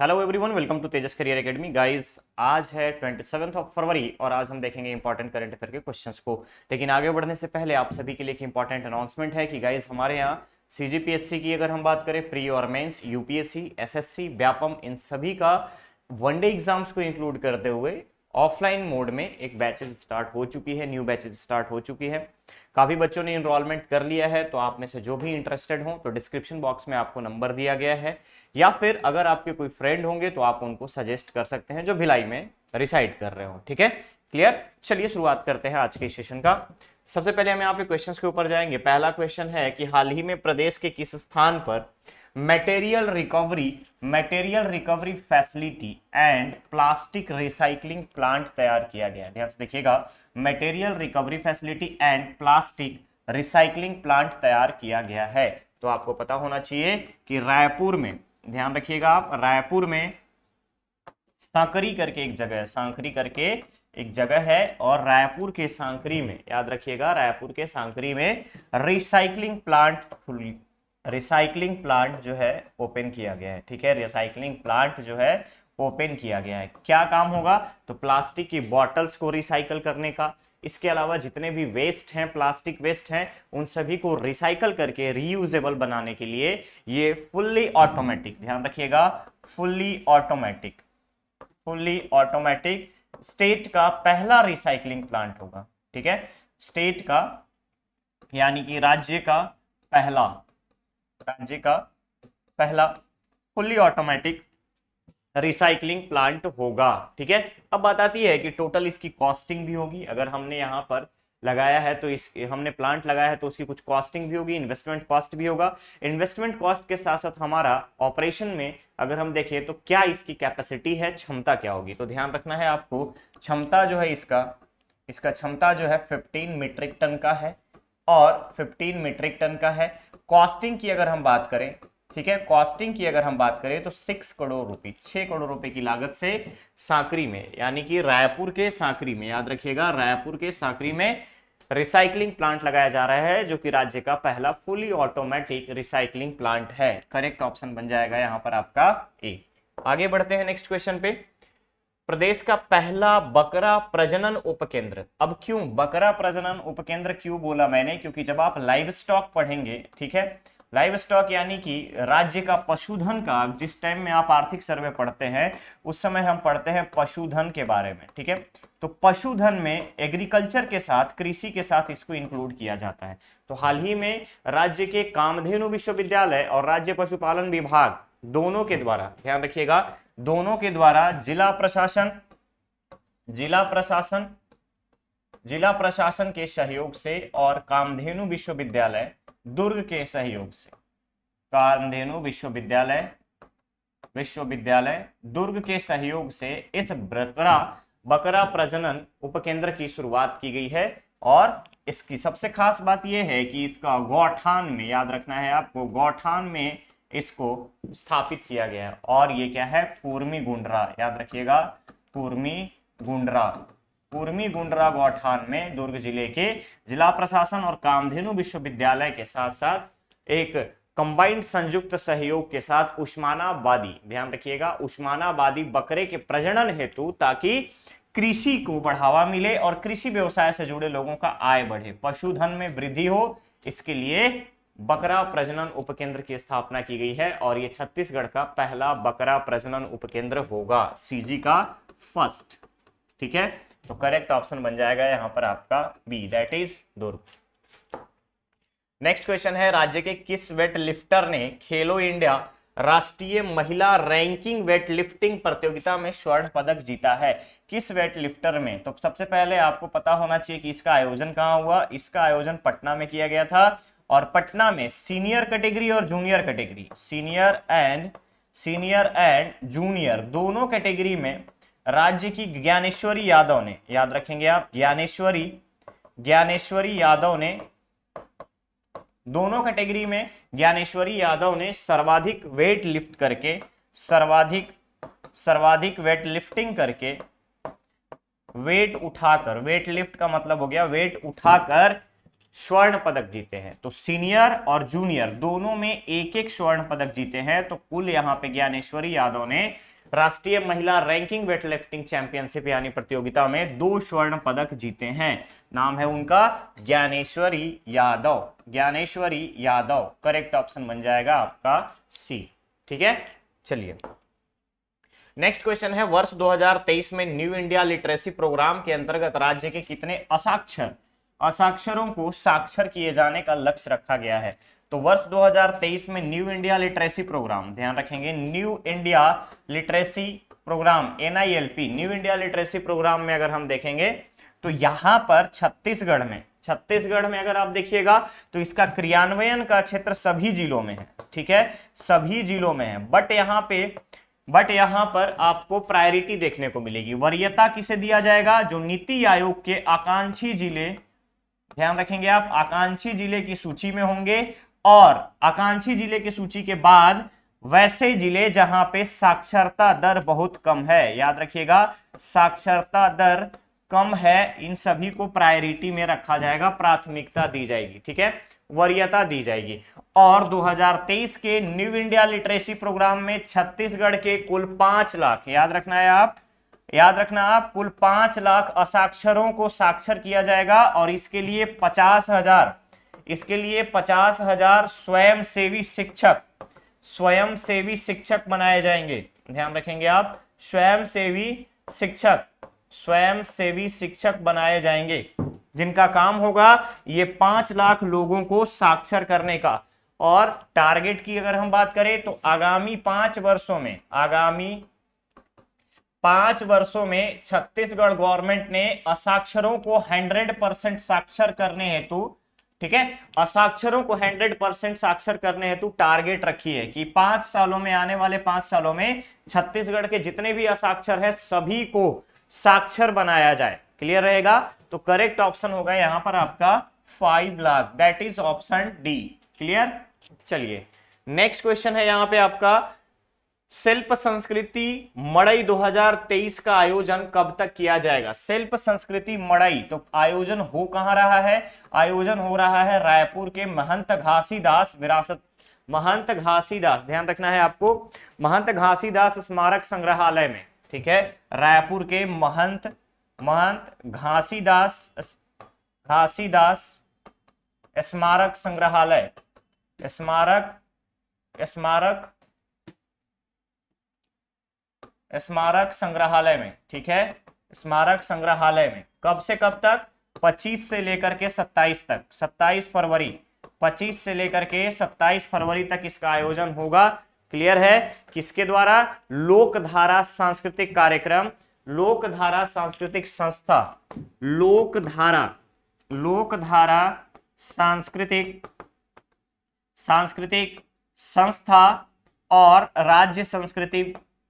hello everyone welcome to Tejas career academy guys आज है twenty seventh of February और आज हम देखेंगे इंपॉर्टेंट करंट अफेयर के क्वेश्चंस को लेकिन आगे बढ़ने से पहले आप सभी के लिए एक इंपॉर्टेंट अनाउंसमेंट है कि गाइस हमारे यहाँ सीजीपीएससी की अगर हम बात करें प्री और मेंस यूपीएससी एसएससी व्यापम इन सभी का वन डे एग्जाम्स को इंक्लूड करते हुए ऑफलाइन मोड में एक बैचेज स्टार्ट हो चुकी है न्यू बैचेज स्टार्ट हो चुकी है काफ़ी बच्चों ने इनरोलमेंट कर लिया है तो आप में से जो भी इंटरेस्टेड हो तो डिस्क्रिप्शन बॉक्स में आपको नंबर दिया गया है या फिर अगर आपके कोई फ्रेंड होंगे तो आप उनको सजेस्ट कर सकते हैं जो भिलाई में रिसाइड कर रहे हो ठीक है क्लियर चलिए शुरुआत करते हैं आज के सेशन का सबसे पहले हम यहाँ पे क्वेश्चन के ऊपर जाएंगे पहला क्वेश्चन है कि हाल ही में प्रदेश के किस स्थान पर material recovery material recovery facility and plastic recycling plant तैयार किया गया ध्यान से देखिएगा material recovery facility and plastic recycling plant तैयार किया गया है तो आपको पता होना चाहिए कि रायपुर में ध्यान रखिएगा आप रायपुर में सांकरी करके एक जगह है सांकरी करके एक जगह है और रायपुर के सांकरी में याद रखिएगा रायपुर के सांकरी में रिसाइकलिंग प्लांट रिसाइकलिंग प्लांट जो है ओपन किया गया है ठीक है रिसाइकलिंग प्लांट जो है ओपन किया गया है क्या काम होगा तो प्लास्टिक की बॉटल्स को रिसाइकल करने का इसके अलावा जितने भी वेस्ट हैं प्लास्टिक वेस्ट हैं उन सभी को रिसाइकल करके रीयूजेबल बनाने के लिए ये फुल्ली ऑटोमेटिक ध्यान रखिएगा fully automatic fully automatic state का पहला रिसाइकलिंग प्लांट होगा ठीक है स्टेट का यानी कि राज्य का पहला राज्य का पहला फुल्ली ऑटोमेटिक रिसाइकलिंग प्लांट होगा ठीक है अब बताती है कि टोटल इसकी कॉस्टिंग भी होगी अगर हमने यहाँ पर लगाया है तो इस हमने प्लांट लगाया है तो उसकी कुछ कॉस्टिंग भी होगी इन्वेस्टमेंट कॉस्ट भी होगा इन्वेस्टमेंट कॉस्ट के साथ साथ हमारा ऑपरेशन में अगर हम देखें तो क्या इसकी कैपेसिटी है क्षमता क्या होगी तो ध्यान रखना है आपको क्षमता जो है इसका इसका क्षमता जो है फिफ्टीन मीट्रिक टन का है और 15 मीट्रिक टन का है कॉस्टिंग की अगर हम बात करें ठीक है कॉस्टिंग की अगर हम बात करें तो सिक्स करोड़ रुपए छह करोड़ रुपए की लागत से साकरी में यानी कि रायपुर के साकरी में याद रखिएगा रायपुर के साकरी में रिसाइकलिंग प्लांट लगाया जा रहा है जो कि राज्य का पहला फुली ऑटोमेटिक रिसाइकलिंग प्लांट है करेक्ट ऑप्शन बन जाएगा यहां पर आपका ए आगे बढ़ते हैं नेक्स्ट क्वेश्चन पे प्रदेश का पहला बकरा प्रजनन उपकेंद्र अब क्यों बकरा प्रजनन उपकेंद्र क्यों बोला मैंने क्योंकि जब आप लाइव स्टॉक पढ़ेंगे ठीक है लाइव स्टॉक यानी कि राज्य का पशुधन का जिस टाइम में आप आर्थिक सर्वे पढ़ते हैं उस समय हम पढ़ते हैं पशुधन के बारे में ठीक है तो पशुधन में एग्रीकल्चर के साथ कृषि के साथ इसको इंक्लूड किया जाता है तो हाल ही में राज्य के कामधेनु विश्वविद्यालय और राज्य पशुपालन विभाग दोनों के द्वारा ध्यान रखिएगा दोनों के द्वारा जिला प्रशासन जिला प्रशासन जिला प्रशासन के सहयोग से और कामधेनु विश्वविद्यालय दुर्ग के सहयोग से कामधेनु विश्वविद्यालय विश्वविद्यालय दुर्ग के सहयोग से इस बकरा बकरा प्रजनन उपकेंद्र की शुरुआत की गई है और इसकी सबसे खास बात यह है कि इसका गौठान में याद रखना है आपको गौठान में इसको स्थापित किया गया है और ये क्या है पूर्मी गुंडरा याद रखिएगा पूर्मी गुंडरा पूर्वी गुंडरा गौठान में दुर्ग जिले के जिला प्रशासन और कामधेनु विश्वविद्यालय के साथ साथ एक कंबाइंड संयुक्त सहयोग के साथ उस्मानाबादी ध्यान रखिएगा उस्मानाबादी बकरे के प्रजनन हेतु ताकि कृषि को बढ़ावा मिले और कृषि व्यवसाय से जुड़े लोगों का आय बढ़े पशुधन में वृद्धि हो इसके लिए बकरा प्रजनन उपकेंद्र की स्थापना की गई है और ये छत्तीसगढ़ का पहला बकरा प्रजनन उपकेंद्र होगा सीजी का फर्स्ट ठीक है तो करेक्ट ऑप्शन बन जाएगा यहां पर आपका B that is Durg next question है राज्य के किस वेट लिफ्टर ने खेलो इंडिया राष्ट्रीय महिला रैंकिंग वेट लिफ्टिंग प्रतियोगिता में स्वर्ण पदक जीता है किस वेट लिफ्टर में तो सबसे पहले आपको पता होना चाहिए कि इसका आयोजन कहां हुआ इसका आयोजन पटना में किया गया था और पटना में सीनियर कैटेगरी और junior category senior and senior and junior दोनों कैटेगरी में राज्य की ज्ञानेश्वरी यादव ने याद रखेंगे आप ज्ञानेश्वरी ज्ञानेश्वरी यादव ने दोनों कैटेगरी में ज्ञानेश्वरी यादव ने सर्वाधिक वेट लिफ्ट करके सर्वाधिक सर्वाधिक वेट लिफ्टिंग करके वेट उठाकर वेट लिफ्ट का मतलब हो गया वेट उठाकर स्वर्ण पदक जीते हैं तो सीनियर और जूनियर दोनों में एक एक स्वर्ण पदक जीते हैं तो कुल यहां पे ज्ञानेश्वरी यादव ने राष्ट्रीय महिला रैंकिंग वेट लिफ्टिंग चैंपियनशिप यानी प्रतियोगिता में दो स्वर्ण पदक जीते हैं नाम है उनका ज्ञानेश्वरी यादव ज्ञानेश्वरी यादव करेक्ट ऑप्शन बन जाएगा आपका सी ठीक है चलिए नेक्स्ट क्वेश्चन है वर्ष 2023 में न्यू इंडिया लिटरेसी प्रोग्राम के अंतर्गत राज्य के कितने असाक्षर असाक्षरों को साक्षर किए जाने का लक्ष्य रखा गया है तो वर्ष 2023 में न्यू इंडिया लिटरेसी प्रोग्राम ध्यान रखेंगे new India literacy programme NILP new India literacy programme में अगर हम देखेंगे तो यहां पर छत्तीसगढ़ में छत्तीसगढ़ में अगर आप देखिएगा तो इसका क्रियान्वयन का क्षेत्र सभी जिलों में है ठीक है सभी जिलों में है बट यहाँ पे बट यहां पर आपको प्रायोरिटी देखने को मिलेगी वरीयता किसे दिया जाएगा जो नीति आयोग के आकांक्षी जिले ध्यान रखेंगे आप आकांक्षी जिले की सूची में होंगे और आकांक्षी जिले की सूची के बाद वैसे जिले जहां पे साक्षरता दर बहुत कम है याद रखिएगा साक्षरता दर कम है इन सभी को प्रायोरिटी में रखा जाएगा प्राथमिकता दी जाएगी ठीक है वरीयता दी जाएगी और 2023 के न्यू इंडिया लिटरेसी प्रोग्राम में छत्तीसगढ़ के कुल पांच लाख याद रखना है आप याद रखना आप कुल पांच लाख असाक्षरों को साक्षर किया जाएगा और इसके लिए पचास हजार इसके लिए पचास हजार स्वयं सेवी शिक्षक स्वयं सेवी शिक्षक बनाए जाएंगे ध्यान रखेंगे आप स्वयं सेवी शिक्षक स्वयं सेवी शिक्षक बनाए जाएंगे जिनका काम होगा ये पांच लाख लोगों को साक्षर करने का और टारगेट की अगर हम बात करें तो आगामी पांच वर्षों में आगामी पांच वर्षों में छत्तीसगढ़ गवर्नमेंट ने असाक्षरों को 100 परसेंट साक्षर करने हेतु ठीक है असाक्षरों को 100 परसेंट साक्षर करने हेतु टारगेट रखी है कि पांच सालों में आने वाले पांच सालों में छत्तीसगढ़ के जितने भी असाक्षर है सभी को साक्षर बनाया जाए क्लियर रहेगा तो करेक्ट ऑप्शन होगा यहां पर आपका five lakh that is option D clear चलिए नेक्स्ट क्वेश्चन है यहां पे आपका शिल्प संस्कृति मड़ई 2023 का आयोजन कब तक किया जाएगा शिल्प संस्कृति मड़ई तो आयोजन हो कहाँ रहा है आयोजन हो रहा है रायपुर के महंत घासीदास विरासत महंत घासीदास ध्यान रखना है आपको महंत घासीदास स्मारक संग्रहालय में ठीक है रायपुर के महंत महंत घासीदास घासीदास स्मारक संग्रहालय स्मारक स्मारक स्मारक संग्रहालय में ठीक है स्मारक संग्रहालय में कब से कब तक 25 से लेकर के 27 तक 27 फरवरी 25 से लेकर के 27 फरवरी तक इसका आयोजन होगा क्लियर है किसके द्वारा लोकधारा सांस्कृतिक कार्यक्रम लोकधारा सांस्कृतिक संस्था लोकधारा लोकधारा सांस्कृतिक सांस्कृतिक संस्था और राज्य संस्कृति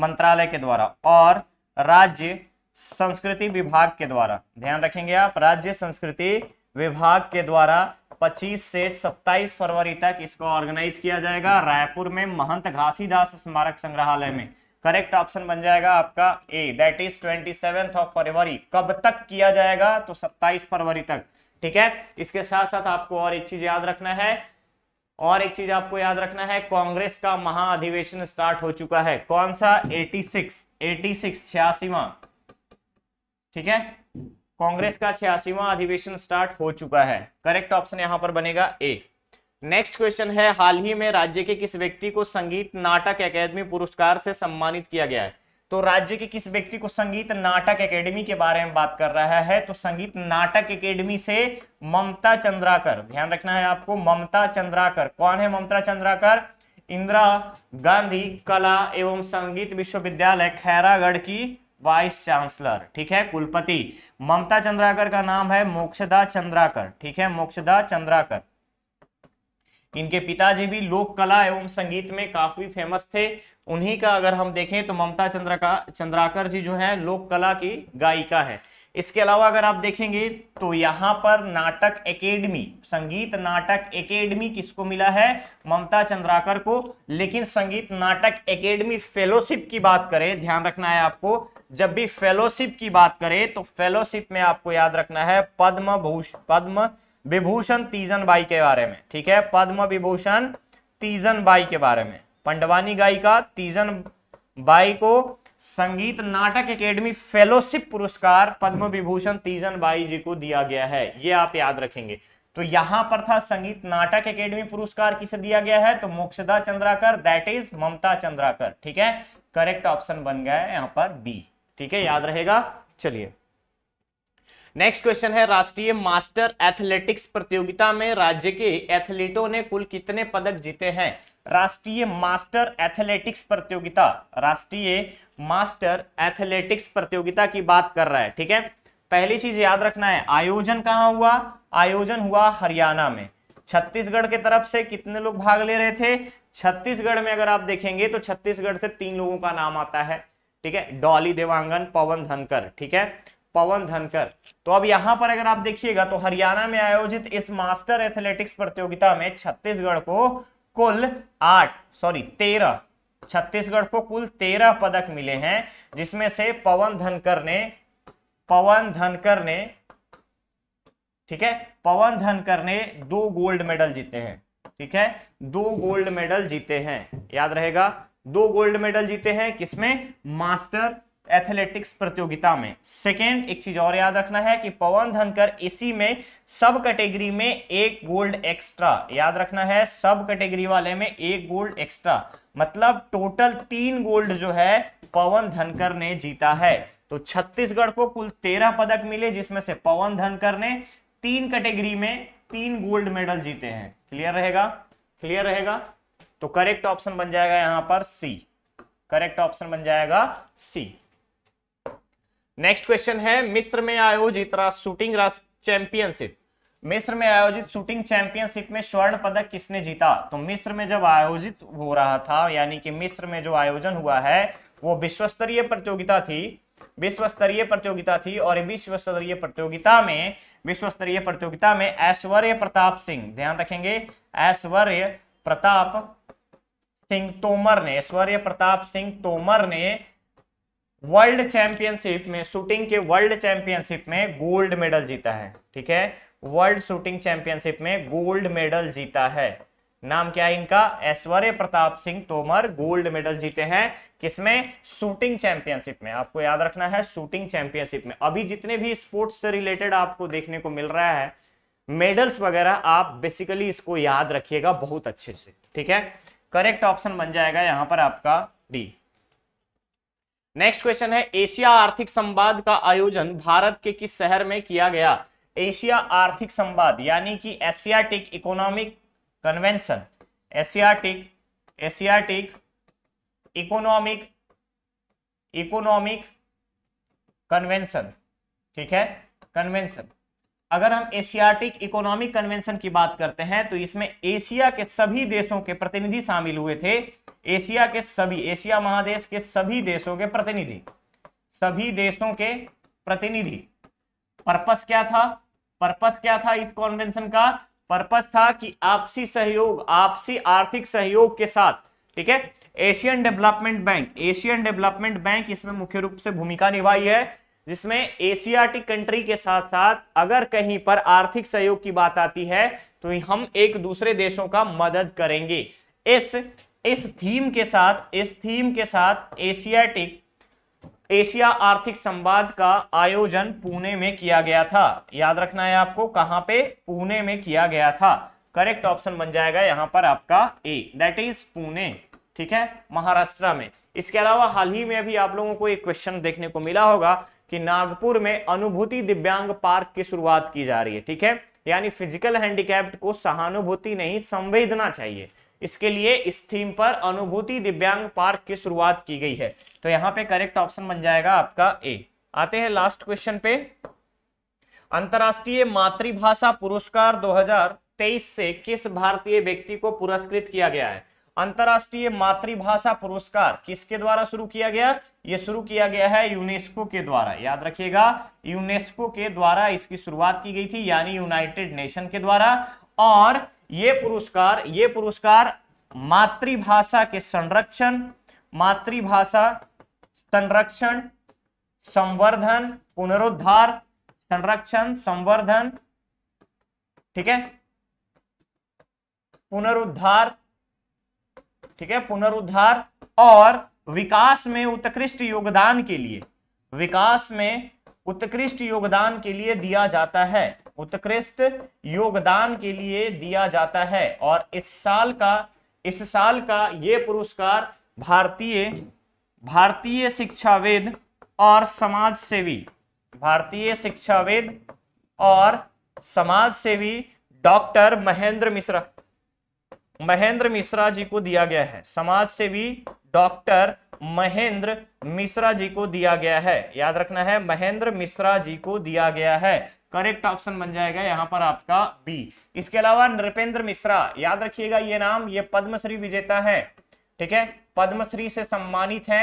मंत्रालय के द्वारा और राज्य संस्कृति विभाग के द्वारा ध्यान रखेंगे आप राज्य संस्कृति विभाग के द्वारा 25 से 27 फरवरी तक इसको ऑर्गेनाइज किया जाएगा रायपुर में महंत घासीदास स्मारक संग्रहालय में करेक्ट ऑप्शन बन जाएगा आपका A that is twenty of February कब तक किया जाएगा तो 27 फरवरी तक ठीक है इसके साथ साथ आपको और एक चीज याद रखना है और एक चीज आपको याद रखना है कांग्रेस का महाअधिवेशन स्टार्ट हो चुका है कौन सा 86 86 छियासीवा ठीक है कांग्रेस का छियासीवा अधिवेशन स्टार्ट हो चुका है करेक्ट ऑप्शन यहां पर बनेगा ए नेक्स्ट क्वेश्चन है हाल ही में राज्य के किस व्यक्ति को संगीत नाटक अकेदमी पुरस्कार से सम्मानित किया गया है तो राज्य के किस व्यक्ति को संगीत नाटक एकेडमी के बारे में बात कर रहा है तो संगीत नाटक एकेडमी से ममता चंद्राकर ध्यान रखना है आपको ममता चंद्राकर कौन है ममता चंद्राकर इंदिरा गांधी कला एवं संगीत विश्वविद्यालय खैरागढ़ की वाइस चांसलर ठीक है कुलपति ममता चंद्राकर का नाम है मोक्षदा चंद्राकर ठीक है मोक्षदा चंद्राकर इनके पिताजी भी लोक कला एवं संगीत में काफी फेमस थे उन्हीं का अगर हम देखें तो ममता चंद्रका चंद्राकर जी जो है लोक कला की गायिका है इसके अलावा अगर आप देखेंगे तो यहाँ पर नाटक एकेडमी संगीत नाटक एकेडमी किसको मिला है ममता चंद्राकर को लेकिन संगीत नाटक एकेडमी फेलोशिप की बात करें ध्यान रखना है आपको जब भी फेलोशिप की बात करें तो फेलोशिप में आपको याद रखना है पद्म भूषण पद्म विभूषण तीजन बाई के बारे में ठीक है पद्म विभूषण तीजन बाई के बारे में पंडवानी गायिका तीजन बाई को संगीत नाटक एकेडमी फेलोशिप पुरस्कार पद्म विभूषण तीजन बाई जी को दिया गया है ये आप याद रखेंगे तो यहां पर था संगीत नाटक एकेडमी पुरस्कार किसे दिया गया है तो मोक्षदा चंद्राकर दैट इज ममता चंद्राकर ठीक है करेक्ट ऑप्शन बन गया है यहां पर बी ठीक है याद रहेगा चलिए नेक्स्ट क्वेश्चन है राष्ट्रीय मास्टर एथलेटिक्स प्रतियोगिता में राज्य के एथलीटों ने कुल कितने पदक जीते हैं राष्ट्रीय मास्टर एथलेटिक्स प्रतियोगिता राष्ट्रीय मास्टर एथलेटिक्स प्रतियोगिता की बात कर रहा है ठीक है पहली चीज याद रखना है आयोजन कहाँ हुआ आयोजन हुआ हरियाणा में छत्तीसगढ़ के तरफ से कितने लोग भाग ले रहे थे छत्तीसगढ़ में अगर आप देखेंगे तो छत्तीसगढ़ से तीन लोगों का नाम आता है ठीक है डॉली देवांगन पवन धनकर ठीक है पवन धनकर तो अब यहां पर अगर आप देखिएगा तो हरियाणा में आयोजित इस मास्टर एथलेटिक्स प्रतियोगिता में छत्तीसगढ़ को कुल आठ सॉरी तेरह छत्तीसगढ़ को कुल तेरह पदक मिले हैं जिसमें से पवन धनकर ने पवन धनकर ने ठीक है पवन धनकर ने दो गोल्ड मेडल जीते हैं ठीक है दो गोल्ड मेडल जीते हैं याद रहेगा दो गोल्ड मेडल जीते हैं किसमें मास्टर एथलेटिक्स प्रतियोगिता में सेकेंड एक चीज और याद रखना है कि पवन धनकर इसी में सब कैटेगरी में एक गोल्ड एक्स्ट्रा याद रखना है सब कैटेगरी वाले में एक गोल्ड एक्स्ट्रा मतलब टोटल तीन गोल्ड जो है पवन धनकर ने जीता है तो छत्तीसगढ़ को कुल तेरह पदक मिले जिसमें से पवन धनकर ने तीन कैटेगरी में तीन गोल्ड मेडल जीते हैं क्लियर रहेगा क्लियर रहेगा तो करेक्ट ऑप्शन बन जाएगा यहां पर सी करेक्ट ऑप्शन बन जाएगा सी नेक्स्ट क्वेश्चन है मिस्र में आयोजित शूटिंग चैंपियनशिप मिस्र में आयोजित शूटिंग चैंपियनशिप में स्वर्ण पदक किसने जीता तो मिस्र में जब आयोजित हो रहा था यानी कि मिस्र में जो आयोजन हुआ है वो विश्व स्तरीय प्रतियोगिता थी विश्व स्तरीय प्रतियोगिता थी और विश्व स्तरीय प्रतियोगिता में विश्व स्तरीय प्रतियोगिता में ऐश्वर्य प्रताप सिंह ध्यान रखेंगे ऐश्वर्य प्रताप सिंह तोमर ने ऐश्वर्य प्रताप सिंह तोमर ने वर्ल्ड चैंपियनशिप में शूटिंग के वर्ल्ड चैंपियनशिप में गोल्ड मेडल जीता है ठीक है वर्ल्ड शूटिंग चैंपियनशिप में गोल्ड मेडल जीता है नाम क्या है इनका ऐश्वर्य प्रताप सिंह तोमर गोल्ड मेडल जीते हैं किसमें शूटिंग चैंपियनशिप में आपको याद रखना है शूटिंग चैंपियनशिप में अभी जितने भी स्पोर्ट्स से रिलेटेड आपको देखने को मिल रहा है मेडल्स वगैरह आप बेसिकली इसको याद रखिएगा बहुत अच्छे से ठीक है करेक्ट ऑप्शन बन जाएगा यहां पर आपका डी नेक्स्ट क्वेश्चन है एशिया आर्थिक संवाद का आयोजन भारत के किस शहर में किया गया एशिया आर्थिक संवाद यानी कि asiatic economic convention asiatic asiatic economic economic convention ठीक है कन्वेंशन अगर हम एशियाटिक इकोनॉमिक कन्वेंशन की बात करते हैं तो इसमें एशिया के सभी देशों के प्रतिनिधि शामिल हुए थे एशिया के सभी एशिया महादेश के सभी देशों के प्रतिनिधि सभी देशों के प्रतिनिधि पर्पस क्या था पर्पस क्या था इस कॉन्वेंशन का पर्पस था कि आपसी सहयोग आपसी आर्थिक सहयोग के साथ ठीक है Asian development bank Asian development bank इसमें मुख्य रूप से भूमिका निभाई है जिसमें एशियाटिक कंट्री के साथ साथ अगर कहीं पर आर्थिक सहयोग की बात आती है तो हम एक दूसरे देशों का मदद करेंगे इस इस थीम के साथ इस थीम के साथ एशियाटिक एशिया आर्थिक संवाद का आयोजन पुणे में किया गया था याद रखना है आपको कहां पे पुणे में किया गया था करेक्ट ऑप्शन बन जाएगा यहां पर आपका ए दैट इज पुणे ठीक है महाराष्ट्र में इसके अलावा हाल ही में अभी आप लोगों को एक क्वेश्चन देखने को मिला होगा कि नागपुर में अनुभूति दिव्यांग पार्क की शुरुआत की जा रही है ठीक है यानी फिजिकल हैंडीकैप्ट को सहानुभूति नहीं संवेदना चाहिए इसके लिए इस थीम पर अनुभूति दिव्यांग पार्क की शुरुआत की गई है तो यहाँ पे करेक्ट ऑप्शन बन जाएगा आपका ए आते हैं लास्ट क्वेश्चन पे अंतरराष्ट्रीय मातृभाषा पुरस्कार 2023 से किस भारतीय व्यक्ति को पुरस्कृत किया गया है अंतर्राष्ट्रीय मातृभाषा पुरस्कार किसके द्वारा शुरू किया गया ये शुरू किया गया है यूनेस्को के द्वारा याद रखिएगा यूनेस्को के द्वारा इसकी शुरुआत की गई थी यानी यूनाइटेड नेशन के द्वारा और ये पुरस्कार ये पुरस्कार मातृभाषा के संरक्षण मातृभाषा संरक्षण संवर्धन पुनरुद्धार संरक्षण संवर्धन ठीक है पुनरुद्धार ठीक है पुनरुद्धार और विकास में उत्कृष्ट योगदान के लिए विकास में उत्कृष्ट योगदान के लिए दिया जाता है उत्कृष्ट योगदान के लिए दिया जाता है और इस साल का इस साल का यह पुरस्कार भारतीय भारतीय शिक्षाविद और समाज सेवी भारतीय शिक्षाविद और समाज सेवी डॉक्टर महेंद्र मिश्रा महेंद्र मिश्रा जी को दिया गया है समाज सेवी डॉक्टर महेंद्र मिश्रा जी को दिया गया है याद रखना है महेंद्र मिश्रा जी को दिया गया है करेक्ट ऑप्शन बन जाएगा यहाँ पर आपका बी इसके अलावा नृपेंद्र मिश्रा याद रखिएगा ये नाम ये पद्मश्री विजेता है ठीक है पद्मश्री से सम्मानित है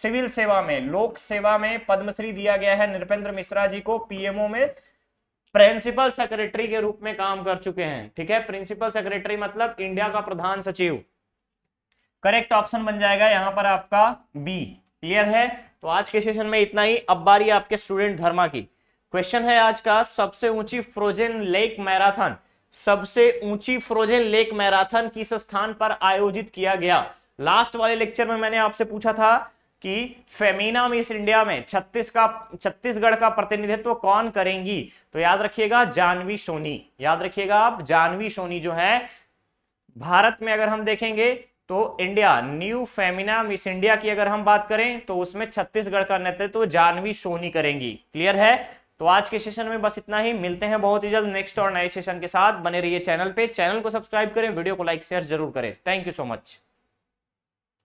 सिविल सेवा में लोक सेवा में पद्मश्री दिया गया है नृपेंद्र मिश्रा जी को पीएमओ में प्रिंसिपल सेक्रेटरी के रूप में काम कर चुके हैं ठीक है प्रिंसिपल सेक्रेटरी मतलब इंडिया का प्रधान सचिव करेक्ट ऑप्शन बन जाएगा यहां पर आपका बी क्लियर है तो आज के सेशन में इतना ही अब बारी आपके स्टूडेंट धर्मा की क्वेश्चन है आज का सबसे ऊंची फ्रोजन लेक मैराथन सबसे ऊंची फ्रोजन लेक मैराथन किस स्थान पर आयोजित किया गया लास्ट वाले लेक्चर में मैंने आपसे पूछा था कि फेमिना मिस इंडिया में छत्तीस का छत्तीसगढ़ का प्रतिनिधित्व कौन करेंगी तो याद रखिएगा जानवी सोनी याद रखिएगा आप जानवी सोनी जो है भारत में अगर हम देखेंगे तो India new Femina miss India की अगर हम बात करें तो उसमें छत्तीसगढ़ का नेतृत्व तो जानवी सोनी करेंगी क्लियर है तो आज के सेशन में बस इतना ही मिलते हैं बहुत ही जल्द नेक्स्ट और नए सेशन के साथ बने रहिए चैनल पे चैनल को सब्सक्राइब करें वीडियो को लाइक शेयर जरूर करें थैंक यू सो मच